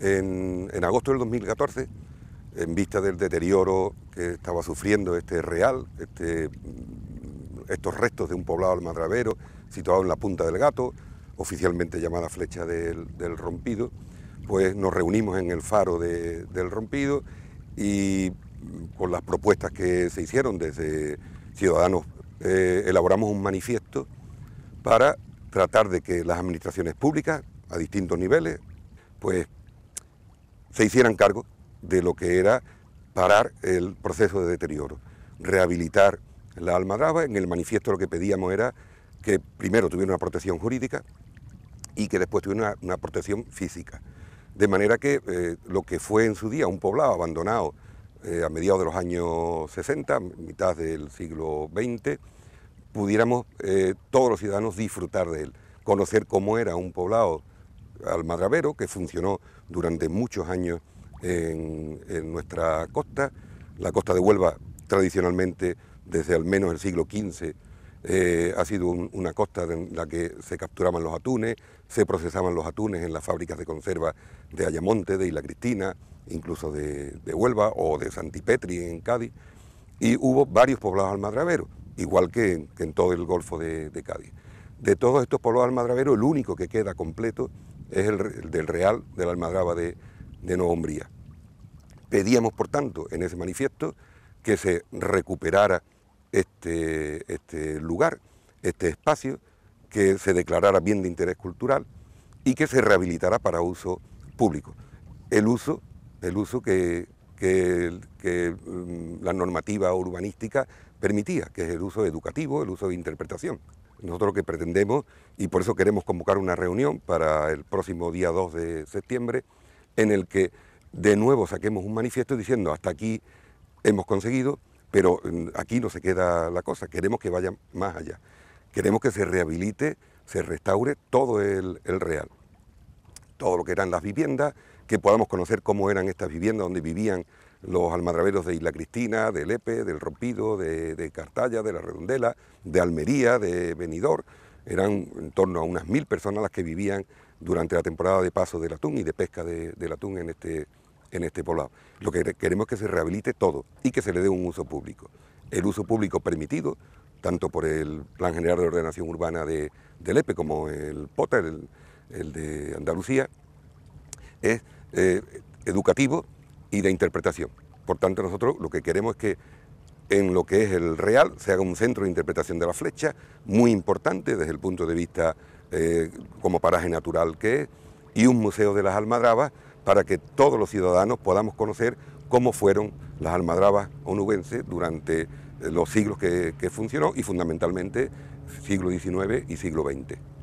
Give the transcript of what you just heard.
en, agosto del 2014, en vista del deterioro que estaba sufriendo este real, este, estos restos de un poblado almadravero situado en la punta del gato, oficialmente llamada flecha del, rompido, pues nos reunimos en el faro del rompido y con las propuestas que se hicieron desde Ciudadanos eh, elaboramos un manifiesto para tratar de que las administraciones públicas a distintos niveles pues se hicieran cargo de lo que era parar el proceso de deterioro, rehabilitar la Almadraba. En el manifiesto lo que pedíamos era que primero tuviera una protección jurídica y que después tuviera una, protección física. De manera que eh, lo que fue en su día un poblado abandonado eh, a mediados de los años 60, mitad del siglo XX, pudiéramos eh, todos los ciudadanos disfrutar de él, conocer cómo era un poblado almadrabero que funcionó durante muchos años en, nuestra costa. La costa de Huelva tradicionalmente desde al menos el siglo XV eh, ha sido una costa en la que se capturaban los atunes, se procesaban los atunes en las fábricas de conserva de Ayamonte, de Isla Cristina, incluso de, Huelva o de Santipetri en Cádiz, y hubo varios poblados almadraveros, igual que en, todo el Golfo de, de Cádiz. De todos estos poblados almadraveros, el único que queda completo es el, del Real de la Almadraba de, de Pedíamos, por tanto, en ese manifiesto que se recuperara este, este lugar, este espacio, que se declarara bien de interés cultural y que se rehabilitara para uso público. El uso, el uso que, que, que, mm, la normativa urbanística permitía, que es el uso educativo, el uso de interpretación. Nosotros lo que pretendemos, y por eso queremos convocar una reunión para el próximo día 2 de septiembre, en el que de nuevo saquemos un manifiesto diciendo hasta aquí hemos conseguido, pero mm, aquí no se queda la cosa, queremos que vaya más allá. Queremos que se rehabilite, se restaure todo el, el real, todo lo que eran las viviendas, que podamos conocer cómo eran estas viviendas, donde vivían los almadraberos de Isla Cristina, de Lepe, del Rompido, de, de de La Redondela, de Almería, de Benidorm. Eran en torno a unas mil personas las que vivían durante la temporada de paso del atún y de pesca de, del atún en este, en este poblado. Lo que queremos es que se rehabilite todo y que se le dé un uso público. El uso público permitido, tanto por el Plan General de Ordenación Urbana de, Lepe... como el POTER, el, de Andalucía, es eh, educativo, y de interpretación. Por tanto, nosotros lo que queremos es que en lo que es el Real se haga un centro de interpretación de la flecha, muy importante desde el punto de vista eh, como paraje natural que es, y un museo de las almadrabas para que todos los ciudadanos podamos conocer cómo fueron las almadrabas onubenses durante eh, los siglos que funcionó y fundamentalmente siglo XIX y siglo XX.